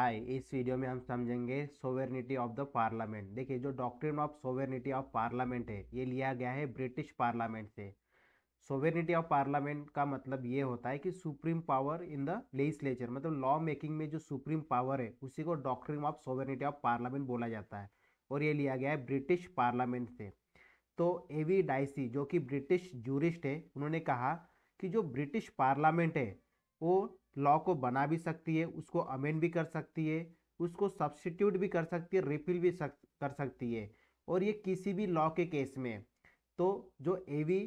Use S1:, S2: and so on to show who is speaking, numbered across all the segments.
S1: हाय इस वीडियो में हम समझेंगे सोवेरनिटी ऑफ द पार्लियामेंट देखिए जो doctrine of sovereignty of parliament है ये लिया गया है ब्रिटिश पार्लियामेंट से सोवेरनिटी ऑफ पार्लियामेंट का मतलब ये होता है कि supreme power in the legislature मतलब लॉ मेकिंग में जो सुप्रीम पावर है उसी को doctrine of sovereignty of parliament बोला जाता है और ये लिया गया है ब्रिटिश पार्लियामेंट से तो ए वी डाइसी जो कि ब्रिटिश जूरिस्ट है उन्होंने कहा कि जो ब्रिटिश पार्लियामेंट है वो लॉ को बना भी सकती है उसको अमेंड भी कर सकती है उसको सब्सटीट्यूट भी कर सकती है रिफिल भी सक, कर सकती है और ये किसी भी लॉ के केस में तो जो एवी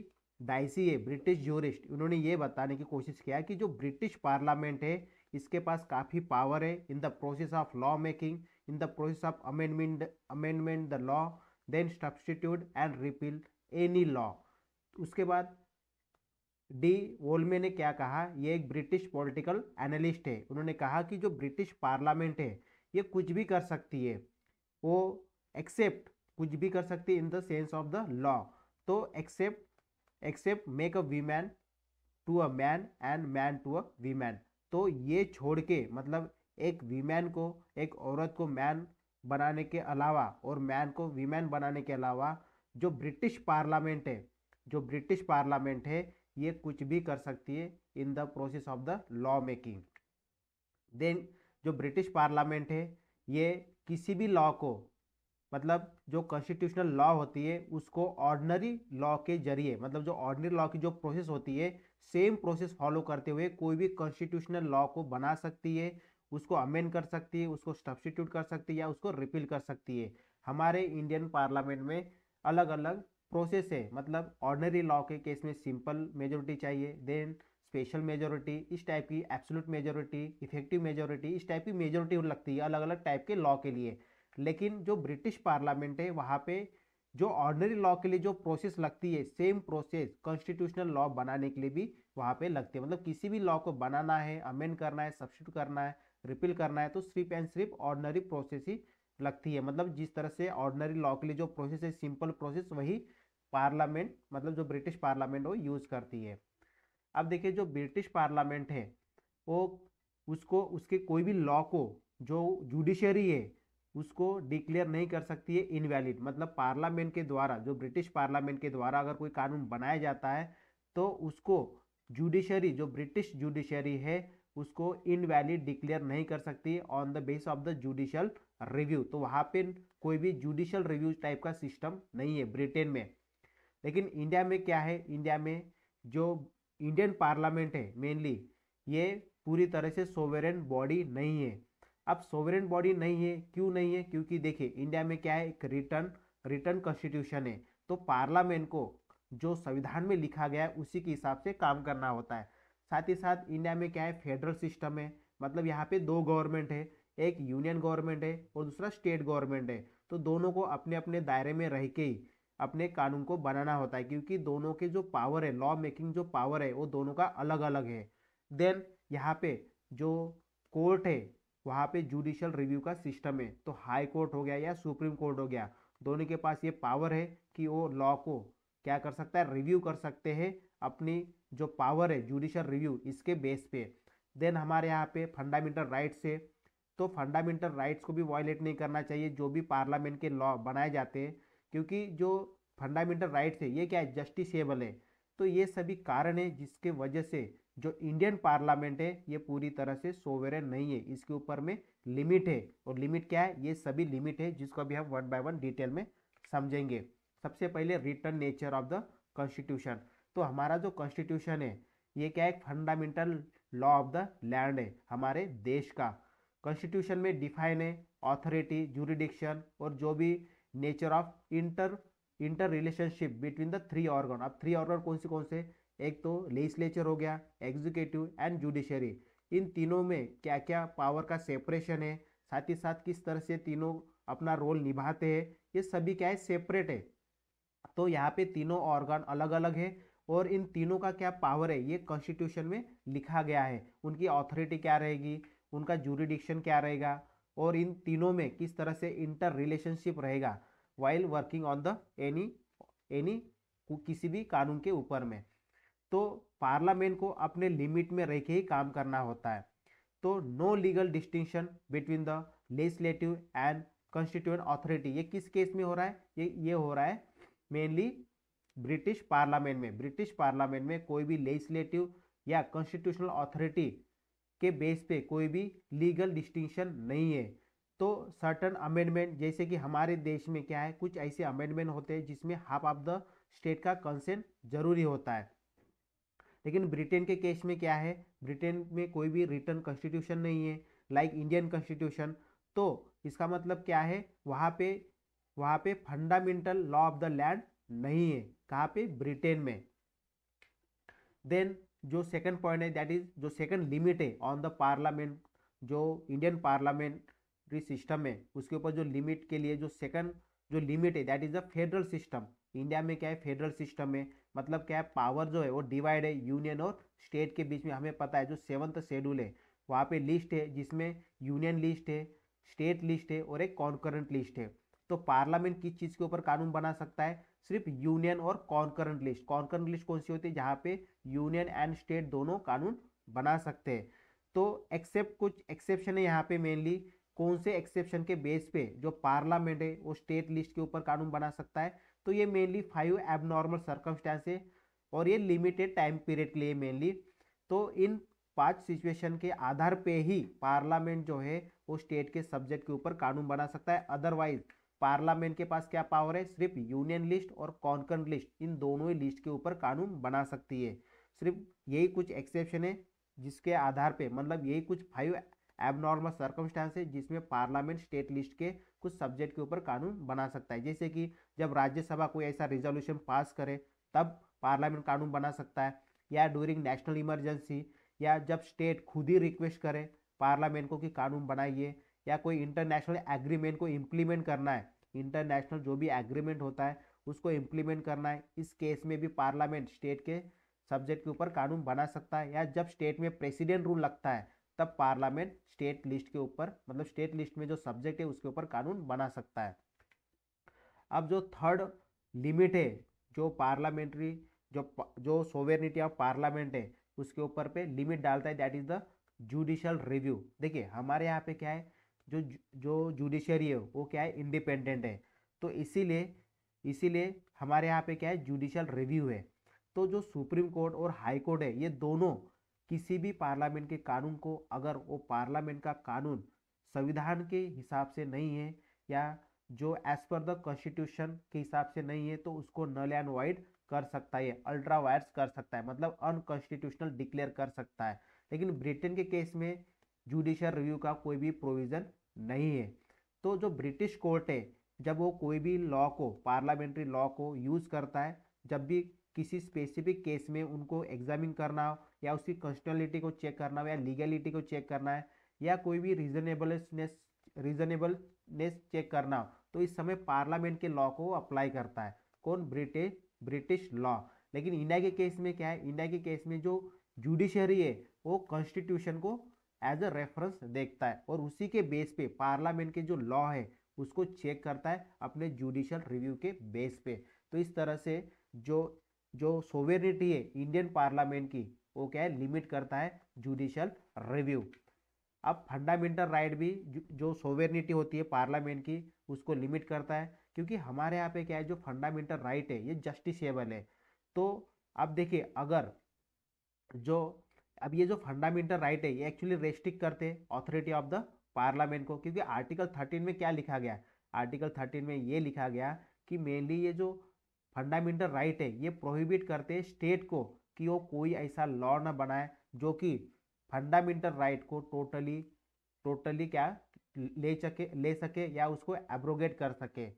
S1: डाइसी है ब्रिटिश जूरिस्ट उन्होंने ये बताने की कोशिश किया कि जो ब्रिटिश पार्लियामेंट है इसके पास काफ़ी पावर है in the process of law making in the process of amendment amendment the law then substitute and repeal any law उसके बाद डी वोलमे ने क्या कहा ये एक ब्रिटिश पॉलिटिकल एनालिस्ट है उन्होंने कहा कि जो ब्रिटिश पार्लियामेंट है ये कुछ भी कर सकती है वो एक्सेप्ट कुछ भी कर सकती है in the sense of the law तो except except make a woman to a man and man to a woman तो ये छोड़ के मतलब एक वीमैन को एक औरत को मैन बनाने के अलावा और मैन को वीमैन बनाने के अलावा जो ब्रिटिश पार्लियामेंट है जो ब्रिटिश पार्लियामेंट है ये कुछ भी कर सकती है in the process of the law making then जो ब्रिटिश पार्लियामेंट है ये किसी भी लॉ को मतलब जो कॉन्स्टिट्यूशनल लॉ होती है उसको ऑर्डनरी लॉ के जरिए मतलब जो ऑर्डनरी लॉ की जो प्रोसेस होती है सेम प्रोसेस फॉलो करते हुए कोई भी कॉन्स्टिट्यूशनल लॉ को बना सकती है उसको अमेंड कर सकती है उसको सब्सटीट्यूट कर सकती है या उसको रिपील कर सकती है हमारे इंडियन पार्लियामेंट में अलग अलग प्रोसेस है मतलब ऑर्डनरी लॉ के केस में सिंपल मेजोरिटी चाहिए देन स्पेशल मेजोरिटी इस टाइप की एब्सोलूट मेजोरिटी इफेक्टिव मेजोरिटी इस टाइप की मेजोरिटी लगती है अलग अलग टाइप के लॉ के लिए लेकिन जो ब्रिटिश पार्लियामेंट है वहाँ पे जो ऑर्डनरी लॉ के लिए जो प्रोसेस लगती है सेम प्रोसेस कॉन्स्टिट्यूशनल लॉ बनाने के लिए भी वहाँ पे लगती है मतलब किसी भी लॉ को बनाना है अमेंड करना है सब्सिट्यूट करना है रिपील करना है तो सिर्फ एंड सिर्फ ऑर्डनरी प्रोसेस ही लगती है मतलब जिस तरह से ऑर्डनरी लॉ के लिए जो प्रोसेस है सिंपल प्रोसेस वही पार्लियामेंट मतलब जो ब्रिटिश पार्लियामेंट वो यूज़ करती है अब देखिए जो ब्रिटिश पार्लियामेंट है वो उसको उसके कोई भी लॉ को जो जुडिशरी है उसको डिक्लेयर नहीं कर सकती है इनवैलिड मतलब पार्लियामेंट के द्वारा जो ब्रिटिश पार्लियामेंट के द्वारा अगर कोई कानून बनाया जाता है तो उसको जुडिशरी जो ब्रिटिश जुडिशरी है उसको इनवैलिड डिक्लेयर नहीं कर सकती on the base of the judicial review तो वहाँ पे कोई भी जुडिशल रिव्यू टाइप का सिस्टम नहीं है ब्रिटेन में लेकिन इंडिया में क्या है इंडिया में जो इंडियन पार्लियामेंट है मेनली ये पूरी तरह से सोवेरन बॉडी नहीं है अब सोवेरन बॉडी नहीं है क्यों नहीं है क्योंकि देखिए इंडिया में क्या है एक रिटर्न रिटर्न कॉन्स्टिट्यूशन है तो पार्लियामेंट को जो संविधान में लिखा गया है उसी के हिसाब से काम करना होता है साथ ही साथ इंडिया में क्या है फेडरल सिस्टम है मतलब यहाँ पे दो गवर्नमेंट है एक यूनियन गवर्नमेंट है और दूसरा स्टेट गवर्नमेंट है तो दोनों को अपने अपने दायरे में रह के ही अपने कानून को बनाना होता है क्योंकि दोनों के जो पावर है लॉ मेकिंग जो पावर है वो दोनों का अलग अलग है देन यहाँ पे जो कोर्ट है वहाँ पे जुडिशल रिव्यू का सिस्टम है तो हाई कोर्ट हो गया या सुप्रीम कोर्ट हो गया दोनों के पास ये पावर है कि वो लॉ को क्या कर सकता है रिव्यू कर सकते हैं अपनी जो पावर है जुडिशल रिव्यू इसके बेस पे देन हमारे यहाँ पे फंडामेंटल राइट्स है तो फंडामेंटल राइट्स को भी वॉयलेट नहीं करना चाहिए जो भी पार्लियामेंट के लॉ बनाए जाते हैं क्योंकि जो फंडामेंटल राइट्स है ये क्या है जस्टिसेबल है तो ये सभी कारण है जिसके वजह से जो इंडियन पार्लियामेंट है ये पूरी तरह से सोवेरे नहीं है इसके ऊपर में लिमिट है और लिमिट क्या है ये सभी लिमिट है जिसको अभी हम वन बाय वन डिटेल में समझेंगे सबसे पहले return nature of the constitution तो हमारा जो कॉन्स्टिट्यूशन है ये क्या है fundamental law of the land है हमारे देश का कॉन्स्टिट्यूशन में डिफाइन है ऑथोरिटी जूरिडिक्शन और जो भी nature of inter inter relationship between the three organ अब थ्री ऑर्गन कौन से कौन से एक तो लेजिस्लेचर हो गया एग्जीक्यूटिव एंड जुडिशरी इन तीनों में क्या क्या पावर का सेपरेशन है साथ ही साथ किस तरह से तीनों अपना रोल निभाते हैं ये सभी क्या है सेपरेट है तो यहाँ पे तीनों ऑर्गन अलग अलग है और इन तीनों का क्या पावर है ये कॉन्स्टिट्यूशन में लिखा गया है उनकी ऑथोरिटी क्या रहेगी उनका जूरिडिक्शन क्या रहेगा और इन तीनों में किस तरह से इंटर रिलेशनशिप रहेगा while working on the any any किसी भी कानून के ऊपर में तो पार्लियामेंट को अपने लिमिट में रह के ही काम करना होता है तो no legal distinction between the legislative and constituent authority ये किस केस में हो रहा है ये ये हो रहा है मेनली ब्रिटिश पार्लियामेंट में ब्रिटिश पार्लियामेंट में कोई भी लेजिस्लेटिव या कॉन्स्टिट्यूशनल अथॉरिटी के बेस पे कोई भी लीगल डिस्टिंक्शन नहीं है तो सर्टन अमेंडमेंट जैसे कि हमारे देश में क्या है कुछ ऐसे अमेंडमेंट होते हैं जिसमें हाफ ऑफ द स्टेट का कंसेंट जरूरी होता है लेकिन ब्रिटेन के केस में क्या है ब्रिटेन में कोई भी रिटर्न कॉन्स्टिट्यूशन नहीं है लाइक इंडियन कॉन्स्टिट्यूशन तो इसका मतलब क्या है वहाँ पे वहाँ पे fundamental law of the land नहीं है कहाँ पे ब्रिटेन में देन जो सेकंड पॉइंट है दैट इज जो सेकंड लिमिट है ऑन द पार्लियामेंट जो इंडियन पार्लियामेंट्री सिस्टम है उसके ऊपर जो लिमिट के लिए जो सेकंड जो लिमिट है that is the federal system India में क्या है फेडरल सिस्टम है मतलब क्या है पावर जो है वो डिवाइड है यूनियन और स्टेट के बीच में हमें पता है जो सेवन्थ शेड्यूल है वहाँ पे लिस्ट है जिसमें यूनियन लिस्ट है स्टेट लिस्ट है और एक कॉन्करेंट लिस्ट है तो पार्लियामेंट किस चीज़ के ऊपर कानून बना सकता है सिर्फ यूनियन और कॉन्करेंट लिस्ट कॉन्करेंट लिस्ट कौन सी होती है जहाँ पे यूनियन एंड स्टेट दोनों कानून बना सकते हैं तो एक्सेप्ट कुछ एक्सेप्शन है यहाँ पे मेनली कौन से एक्सेप्शन के बेस पे जो पार्लियामेंट है वो स्टेट लिस्ट के ऊपर कानून बना सकता है तो ये मेनली फाइव एबनॉर्मल सर्कमस्टांस है और ये लिमिटेड टाइम पीरियड के लिए मेनली तो इन पांच सिचुएशन के आधार पे ही पार्लियामेंट जो है वो स्टेट के सब्जेक्ट के ऊपर कानून बना सकता है अदरवाइज पार्लियामेंट के पास क्या पावर है सिर्फ यूनियन लिस्ट और कॉन्कर्न लिस्ट इन दोनों ही लिस्ट के ऊपर कानून बना सकती है सिर्फ यही कुछ एक्सेप्शन है जिसके आधार पे मतलब यही कुछ फाइव एबनॉर्मल सर्कमस्टांस है जिसमें पार्लियामेंट स्टेट लिस्ट के कुछ सब्जेक्ट के ऊपर कानून बना सकता है जैसे कि जब राज्यसभा कोई ऐसा रिजोल्यूशन पास करे तब पार्लियामेंट कानून बना सकता है या ड्यूरिंग नेशनल इमरजेंसी या जब स्टेट खुद ही रिक्वेस्ट करे पार्लियामेंट को कि कानून बनाइए या कोई इंटरनेशनल एग्रीमेंट को इम्प्लीमेंट करना है इंटरनेशनल जो भी एग्रीमेंट होता है उसको इम्प्लीमेंट करना है इस केस में भी पार्लियामेंट स्टेट के सब्जेक्ट के ऊपर कानून बना सकता है या जब स्टेट में प्रेसिडेंट रूल लगता है तब पार्लियामेंट स्टेट लिस्ट के ऊपर मतलब स्टेट लिस्ट में जो सब्जेक्ट है उसके ऊपर कानून बना सकता है अब जो थर्ड लिमिट है जो पार्लियामेंट्री जो जो सोवेरनिटी ऑफ पार्लियामेंट है उसके ऊपर पे लिमिट डालता है that is the judicial review देखिए हमारे यहाँ पे क्या है जो जो जुडिशरी है वो क्या है इंडिपेंडेंट है तो इसीलिए इसीलिए हमारे यहाँ पे क्या है जुडिशल रिव्यू है तो जो सुप्रीम कोर्ट और हाई कोर्ट है ये दोनों किसी भी पार्लियामेंट के कानून को अगर वो पार्लियामेंट का कानून संविधान के हिसाब से नहीं है या जो एज पर द कॉन्स्टिट्यूशन के हिसाब से नहीं है तो उसको नल एंड वाइड कर सकता है अल्ट्रा वायर्स कर सकता है मतलब अनकॉन्स्टिट्यूशनल डिक्लेयर कर सकता है लेकिन ब्रिटेन के केस में जुडिशियल रिव्यू का कोई भी प्रोविज़न नहीं है तो जो ब्रिटिश कोर्ट है जब वो कोई भी लॉ को पार्लियामेंट्री लॉ को यूज़ करता है जब भी किसी स्पेसिफिक केस में उनको एग्जामिन करना हो या उसकी कंस्टिट्यूनलिटी को चेक करना हो या लीगलिटी को चेक करना है या कोई भी रीजनेबलनेस रीजनेबलनेस चेक करना हो तो इस समय पार्लियामेंट के लॉ को अप्लाई करता है कौन ब्रिटिश ब्रिटिश लॉ लेकिन इंडिया के केस में क्या है इंडिया के केस में जो जुडिशरी है वो कॉन्स्टिट्यूशन को एज अ रेफरेंस देखता है और उसी के बेस पे पार्लियामेंट के जो लॉ है उसको चेक करता है अपने जुडिशल रिव्यू के बेस पे तो इस तरह से जो जो सोवेरिटी है इंडियन पार्लियामेंट की वो क्या है लिमिट करता है जुडिशल रिव्यू अब फंडामेंटल राइट भी जो सोवेरिटी होती है पार्लियामेंट की उसको लिमिट करता है क्योंकि हमारे यहाँ पे क्या है जो फंडामेंटल राइट है ये जस्टिसेबल है तो अब देखिए अगर जो अब ये जो फंडामेंटल राइट है ये एक्चुअली रेस्ट्रिक्ट करते हैं ऑथोरिटी ऑफ द पार्लियामेंट को क्योंकि आर्टिकल थर्टीन में क्या लिखा गया आर्टिकल थर्टीन में ये लिखा गया कि मेनली ये जो फंडामेंटल राइट है ये प्रोहिबिट करते हैं स्टेट को कि वो कोई ऐसा लॉ ना बनाए जो कि फंडामेंटल राइट को टोटली टोटली क्या ले सके ले सके या उसको एब्रोगेट कर सके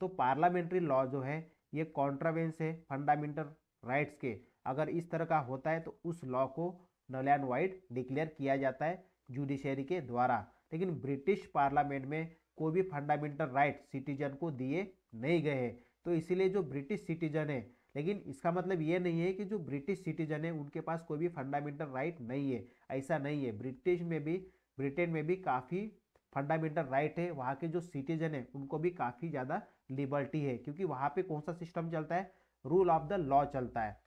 S1: तो पार्लियामेंट्री लॉ जो है ये कॉन्ट्रावेंस है फंडामेंटल राइट्स के अगर इस तरह का होता है तो उस लॉ को नल एंड वाइट डिक्लेयर किया जाता है जुडिशरी के द्वारा लेकिन ब्रिटिश पार्लियामेंट में कोई भी फंडामेंटल राइट सिटीजन को दिए नहीं गए हैं तो इसीलिए जो ब्रिटिश सिटीजन है लेकिन इसका मतलब ये नहीं है कि जो ब्रिटिश सिटीजन है उनके पास कोई भी फंडामेंटल राइट नहीं है ऐसा नहीं है ब्रिटिश में भी ब्रिटेन में भी काफ़ी फंडामेंटल राइट है वहाँ के जो सिटीजन है उनको भी काफ़ी ज़्यादा लिबर्टी है क्योंकि वहाँ पे कौन सा सिस्टम चलता है रूल ऑफ द लॉ चलता है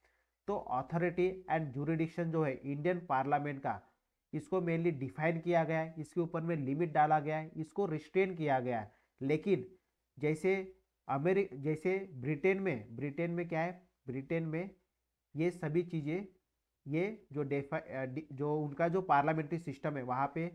S1: तो अथॉरिटी एंड जुरिडिक्शन जो है इंडियन पार्लियामेंट का इसको मेनली डिफाइन किया गया है इसके ऊपर में लिमिट डाला गया है इसको रिस्ट्रेन किया गया है लेकिन जैसे अमेरिक जैसे ब्रिटेन में ब्रिटेन में क्या है ब्रिटेन में ये सभी चीज़ें ये जो डेफा जो उनका जो पार्लियामेंट्री सिस्टम है वहाँ पे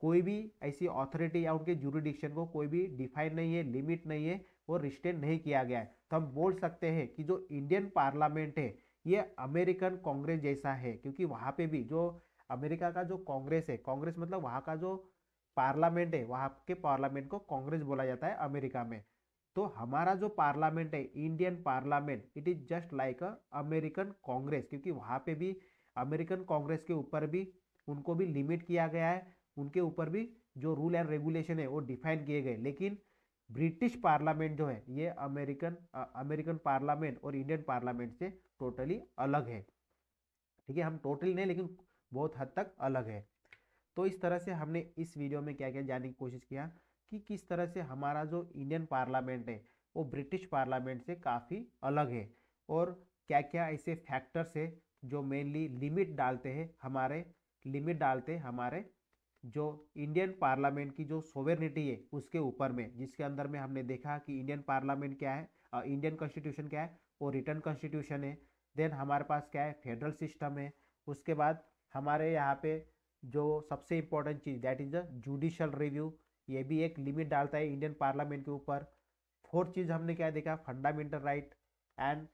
S1: कोई भी ऐसी अथॉरिटी या उनके जुरिडिक्शन को कोई भी डिफाइन नहीं है लिमिट नहीं है और रिस्टेन नहीं किया गया है तो हम बोल सकते हैं कि जो इंडियन पार्लियामेंट है ये अमेरिकन कांग्रेस जैसा है क्योंकि वहाँ पे भी जो अमेरिका का जो कांग्रेस है कांग्रेस मतलब वहाँ का जो पार्लियामेंट है वहाँ के पार्लियामेंट को कांग्रेस बोला जाता है अमेरिका में तो हमारा जो पार्लियामेंट है Indian parliament it is just like a American Congress क्योंकि वहाँ पे भी अमेरिकन कांग्रेस के ऊपर भी उनको भी लिमिट किया गया है उनके ऊपर भी जो रूल एंड रेगुलेशन है वो डिफाइन किए गए लेकिन ब्रिटिश पार्लियामेंट जो है ये अमेरिकन अमेरिकन पार्लियामेंट और इंडियन पार्लियामेंट से टोटली अलग है ठीक है हम टोटली नहीं लेकिन बहुत हद तक अलग है तो इस तरह से हमने इस वीडियो में क्या क्या जानने की कोशिश किया कि किस तरह से हमारा जो इंडियन पार्लियामेंट है वो ब्रिटिश पार्लियामेंट से काफ़ी अलग है और क्या क्या ऐसे फैक्टर्स है जो मेनली लिमिट डालते हैं हमारे लिमिट डालते हैं हमारे जो इंडियन पार्लियामेंट की जो सोवेनिटी है उसके ऊपर में जिसके अंदर में हमने देखा कि इंडियन पार्लियामेंट क्या है इंडियन कॉन्स्टिट्यूशन क्या है वो रिटर्न कॉन्स्टिट्यूशन है देन हमारे पास क्या है फेडरल सिस्टम है उसके बाद हमारे यहाँ पे जो सबसे इम्पोर्टेंट चीज़ that is the judicial review ये भी एक लिमिट डालता है इंडियन पार्लियामेंट के ऊपर फोर्थ चीज़ हमने क्या देखा fundamental right and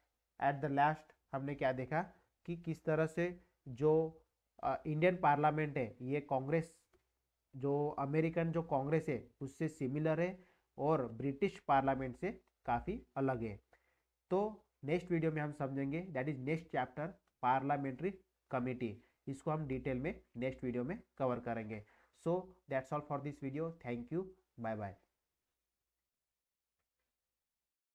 S1: at the last हमने क्या देखा कि किस तरह से जो इंडियन पार्लियामेंट है ये कांग्रेस जो अमेरिकन जो कांग्रेस है उससे सिमिलर है और ब्रिटिश पार्लियामेंट से काफ़ी अलग है तो नेक्स्ट वीडियो में हम समझेंगे that is next chapter parliamentary committee इसको हम डिटेल में नेक्स्ट वीडियो में कवर करेंगे so that's all for this video thank you bye bye